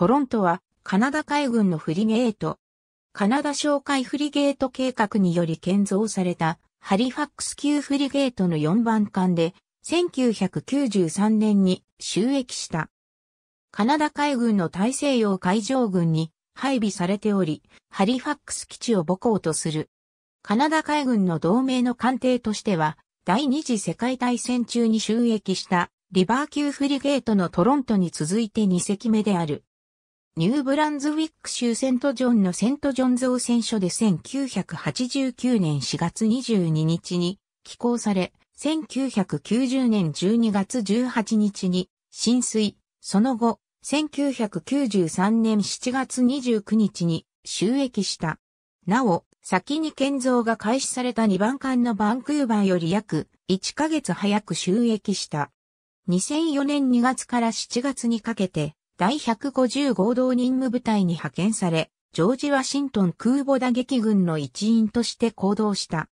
トロントはカナダ海軍のフリゲート、カナダ哨戒フリゲート計画により建造されたハリファックス級フリゲートの4番艦で1993年に収益した。カナダ海軍の大西洋海上軍に配備されており、ハリファックス基地を母港とする。カナダ海軍の同盟の艦艇としては、第二次世界大戦中に収益したリバー級フリゲートのトロントに続いて2隻目である。ニューブランズウィック州セントジョンのセントジョン造船所で1989年4月22日に寄港され、1990年12月18日に浸水、その後、1993年7月29日に収益した。なお、先に建造が開始された2番艦のバンクーバーより約1ヶ月早く収益した。2004年2月から7月にかけて、第150合同任務部隊に派遣され、ジョージ・ワシントン空母打撃軍の一員として行動した。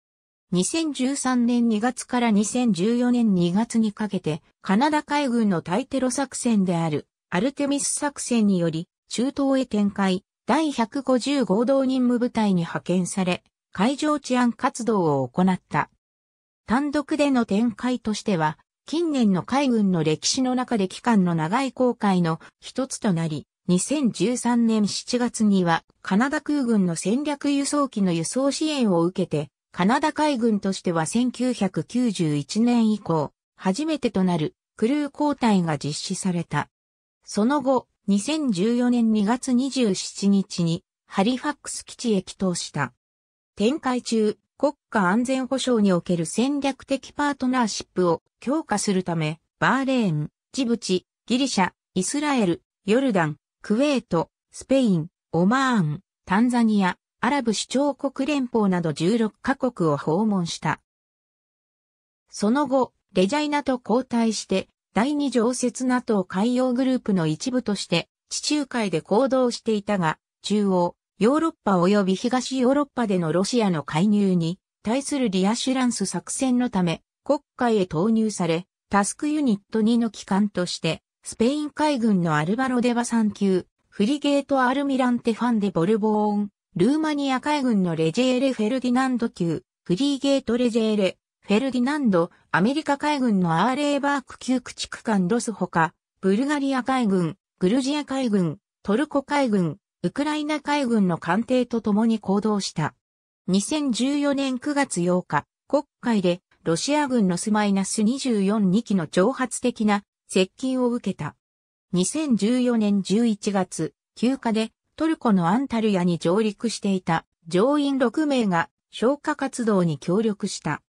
2013年2月から2014年2月にかけて、カナダ海軍の対テロ作戦である、アルテミス作戦により、中東へ展開、第150合同任務部隊に派遣され、海上治安活動を行った。単独での展開としては、近年の海軍の歴史の中で期間の長い航海の一つとなり、2013年7月にはカナダ空軍の戦略輸送機の輸送支援を受けて、カナダ海軍としては1991年以降、初めてとなるクルー交代が実施された。その後、2014年2月27日にハリファックス基地へ帰投した。展開中、国家安全保障における戦略的パートナーシップを強化するため、バーレーン、ジブチ、ギリシャ、イスラエル、ヨルダン、クウェート、スペイン、オマーン、タンザニア、アラブ首長国連邦など16カ国を訪問した。その後、レジャイナと交代して、第二常設 NATO 海洋グループの一部として、地中海で行動していたが、中央、ヨーロッパ及び東ヨーロッパでのロシアの介入に対するリアシュランス作戦のため国会へ投入され、タスクユニット2の機関として、スペイン海軍のアルバロデバ3級、フリゲートアルミランテファンデボルボーン、ルーマニア海軍のレジェーレ・フェルディナンド級、フリーゲート・レジェーレ、フェルディナンド、アメリカ海軍のアーレーバーク級駆逐艦ロスほか、ブルガリア海軍、グルジア海軍、トルコ海軍、ウクライナ海軍の艦艇と共に行動した。2014年9月8日、国会でロシア軍のスマイナス24 2機の挑発的な接近を受けた。2014年11月、休暇でトルコのアンタルヤに上陸していた乗員6名が消火活動に協力した。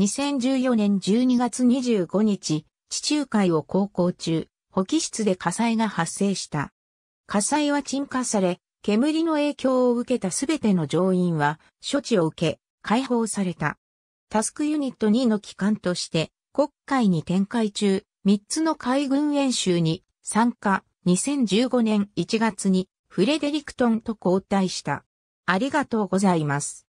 2014年12月25日、地中海を航行中、保機室で火災が発生した。火災は鎮火され、煙の影響を受けたすべての乗員は処置を受け、解放された。タスクユニット2の機関として、国会に展開中、3つの海軍演習に参加、2015年1月にフレデリクトンと交代した。ありがとうございます。